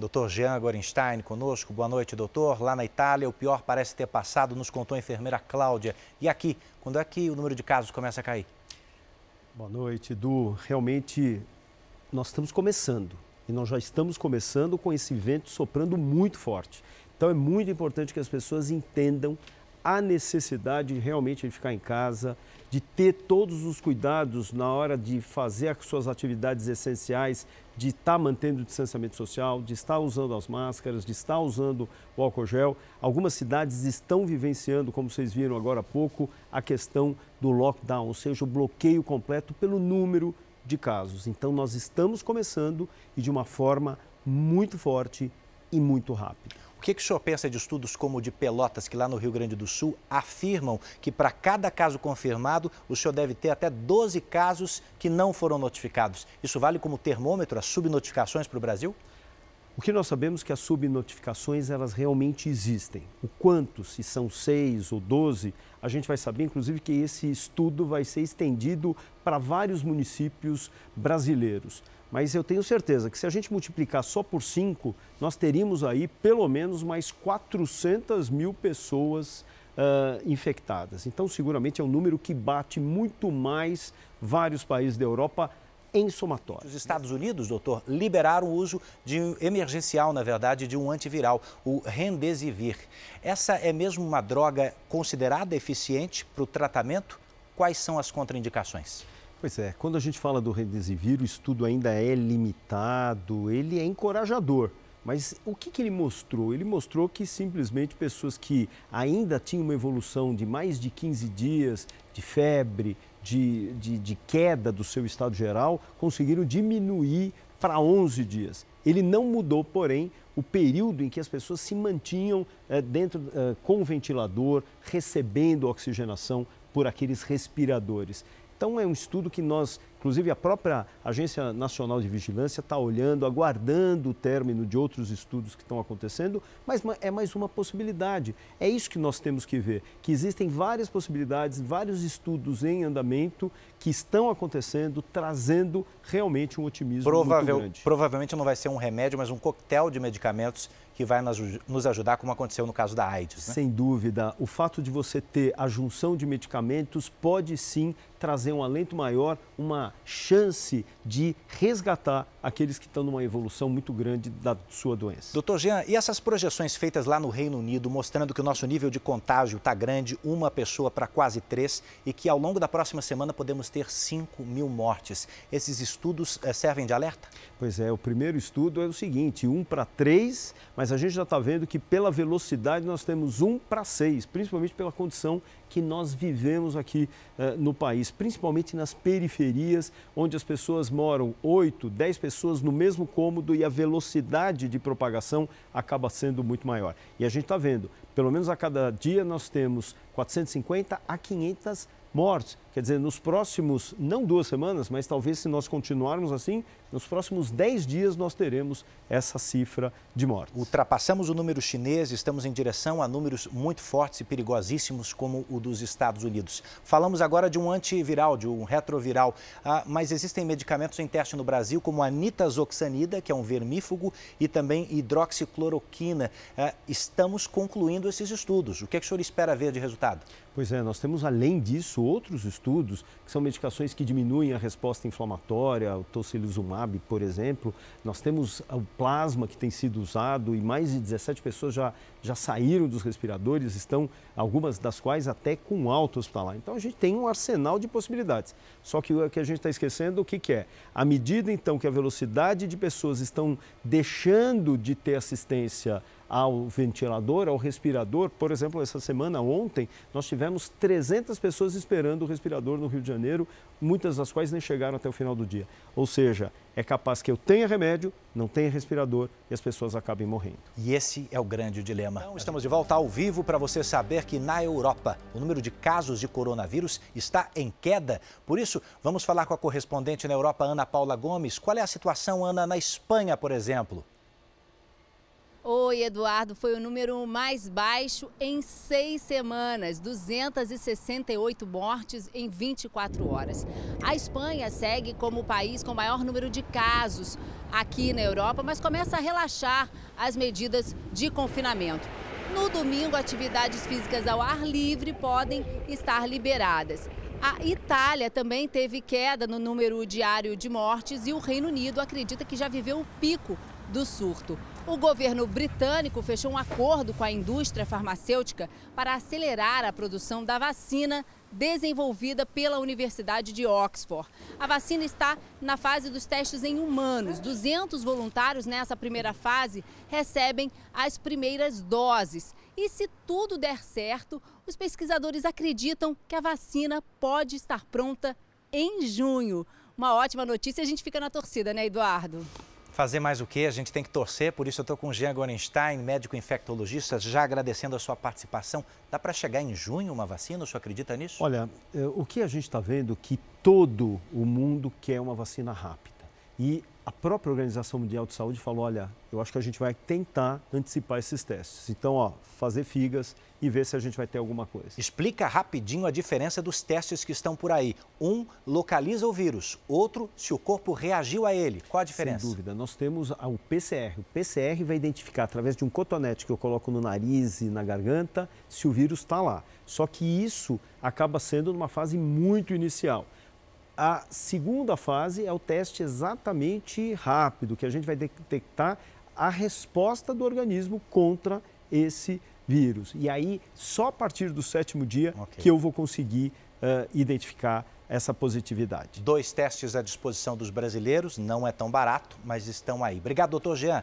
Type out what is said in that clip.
Doutor Jean Gorenstein conosco. Boa noite, doutor. Lá na Itália, o pior parece ter passado, nos contou a enfermeira Cláudia. E aqui, quando é que o número de casos começa a cair? Boa noite, Edu. Realmente, nós estamos começando. E nós já estamos começando com esse vento soprando muito forte. Então, é muito importante que as pessoas entendam há necessidade de realmente de ficar em casa, de ter todos os cuidados na hora de fazer as suas atividades essenciais, de estar mantendo o distanciamento social, de estar usando as máscaras, de estar usando o álcool gel. Algumas cidades estão vivenciando, como vocês viram agora há pouco, a questão do lockdown, ou seja, o bloqueio completo pelo número de casos. Então nós estamos começando e de uma forma muito forte e muito rápida que, que o senhor pensa de estudos como o de Pelotas, que lá no Rio Grande do Sul afirmam que para cada caso confirmado, o senhor deve ter até 12 casos que não foram notificados? Isso vale como termômetro as subnotificações para o Brasil? O que nós sabemos é que as subnotificações elas realmente existem. O quanto, se são seis ou doze, a gente vai saber, inclusive, que esse estudo vai ser estendido para vários municípios brasileiros. Mas eu tenho certeza que se a gente multiplicar só por 5, nós teríamos aí pelo menos mais 400 mil pessoas Uh, infectadas. Então, seguramente é um número que bate muito mais vários países da Europa em somatório. Os Estados Unidos, doutor, liberaram o uso de emergencial, na verdade, de um antiviral, o Remdesivir. Essa é mesmo uma droga considerada eficiente para o tratamento? Quais são as contraindicações? Pois é, quando a gente fala do Redesivir, o estudo ainda é limitado, ele é encorajador. Mas o que, que, ele mostrou? Ele mostrou que simplesmente pessoas que ainda tinham uma evolução de mais de 15 dias de febre, de, de, de queda do seu estado geral, conseguiram diminuir para 11 dias. Ele não mudou, porém, o período em que as pessoas se mantinham é, dentro é, com o ventilador, recebendo oxigenação por aqueles respiradores. Então é um estudo que nós Inclusive, a própria Agência Nacional de Vigilância está olhando, aguardando o término de outros estudos que estão acontecendo, mas é mais uma possibilidade. É isso que nós temos que ver, que existem várias possibilidades, vários estudos em andamento que estão acontecendo, trazendo realmente um otimismo Provável, muito grande. Provavelmente não vai ser um remédio, mas um coquetel de medicamentos que vai nos ajudar, como aconteceu no caso da AIDS. Né? Sem dúvida. O fato de você ter a junção de medicamentos pode sim trazer um alento maior, uma chance de resgatar aqueles que estão numa evolução muito grande da sua doença. Doutor Jean, e essas projeções feitas lá no Reino Unido, mostrando que o nosso nível de contágio está grande, uma pessoa para quase três, e que ao longo da próxima semana podemos ter 5 mil mortes. Esses estudos eh, servem de alerta? Pois é, o primeiro estudo é o seguinte: um para três, mas a gente já está vendo que pela velocidade nós temos um para seis, principalmente pela condição que nós vivemos aqui eh, no país, principalmente nas periferias, onde as pessoas moram 8, 10 pessoas no mesmo cômodo e a velocidade de propagação acaba sendo muito maior. E a gente está vendo, pelo menos a cada dia nós temos 450 a 500 mortes Quer dizer, nos próximos, não duas semanas, mas talvez se nós continuarmos assim, nos próximos 10 dias nós teremos essa cifra de mortes. Ultrapassamos o número chinês, estamos em direção a números muito fortes e perigosíssimos como o dos Estados Unidos. Falamos agora de um antiviral, de um retroviral, ah, mas existem medicamentos em teste no Brasil como a nitazoxanida, que é um vermífugo, e também hidroxicloroquina. Ah, estamos concluindo esses estudos. O que, é que o senhor espera ver de resultado? Pois é, nós temos além disso outros estudos estudos, que são medicações que diminuem a resposta inflamatória, o tocilizumab, por exemplo. Nós temos o plasma que tem sido usado e mais de 17 pessoas já, já saíram dos respiradores, estão algumas das quais até com alta hospitalar. Então a gente tem um arsenal de possibilidades. Só que o que a gente está esquecendo, o que, que é? À medida então que a velocidade de pessoas estão deixando de ter assistência ao ventilador, ao respirador. Por exemplo, essa semana, ontem, nós tivemos 300 pessoas esperando o respirador no Rio de Janeiro, muitas das quais nem chegaram até o final do dia. Ou seja, é capaz que eu tenha remédio, não tenha respirador e as pessoas acabem morrendo. E esse é o grande dilema. Então, estamos de volta ao vivo para você saber que na Europa o número de casos de coronavírus está em queda. Por isso, vamos falar com a correspondente na Europa, Ana Paula Gomes. Qual é a situação, Ana, na Espanha, por exemplo? Oi, Eduardo, foi o número mais baixo em seis semanas, 268 mortes em 24 horas. A Espanha segue como o país com maior número de casos aqui na Europa, mas começa a relaxar as medidas de confinamento. No domingo, atividades físicas ao ar livre podem estar liberadas. A Itália também teve queda no número diário de mortes e o Reino Unido acredita que já viveu o pico do surto. O governo britânico fechou um acordo com a indústria farmacêutica para acelerar a produção da vacina desenvolvida pela Universidade de Oxford. A vacina está na fase dos testes em humanos. 200 voluntários nessa primeira fase recebem as primeiras doses. E se tudo der certo, os pesquisadores acreditam que a vacina pode estar pronta em junho. Uma ótima notícia, a gente fica na torcida, né, Eduardo? Fazer mais o que? A gente tem que torcer, por isso eu estou com o Jean Gorenstein, médico infectologista, já agradecendo a sua participação. Dá para chegar em junho uma vacina? O senhor acredita nisso? Olha, eh, o que a gente está vendo é que todo o mundo quer uma vacina rápida. E a própria Organização Mundial de Saúde falou, olha, eu acho que a gente vai tentar antecipar esses testes. Então, ó, fazer figas e ver se a gente vai ter alguma coisa. Explica rapidinho a diferença dos testes que estão por aí. Um localiza o vírus, outro se o corpo reagiu a ele. Qual a diferença? Sem dúvida, nós temos o PCR. O PCR vai identificar através de um cotonete que eu coloco no nariz e na garganta se o vírus está lá. Só que isso acaba sendo numa fase muito inicial. A segunda fase é o teste exatamente rápido, que a gente vai detectar a resposta do organismo contra esse vírus. E aí, só a partir do sétimo dia okay. que eu vou conseguir uh, identificar essa positividade. Dois testes à disposição dos brasileiros, não é tão barato, mas estão aí. Obrigado, doutor Jean.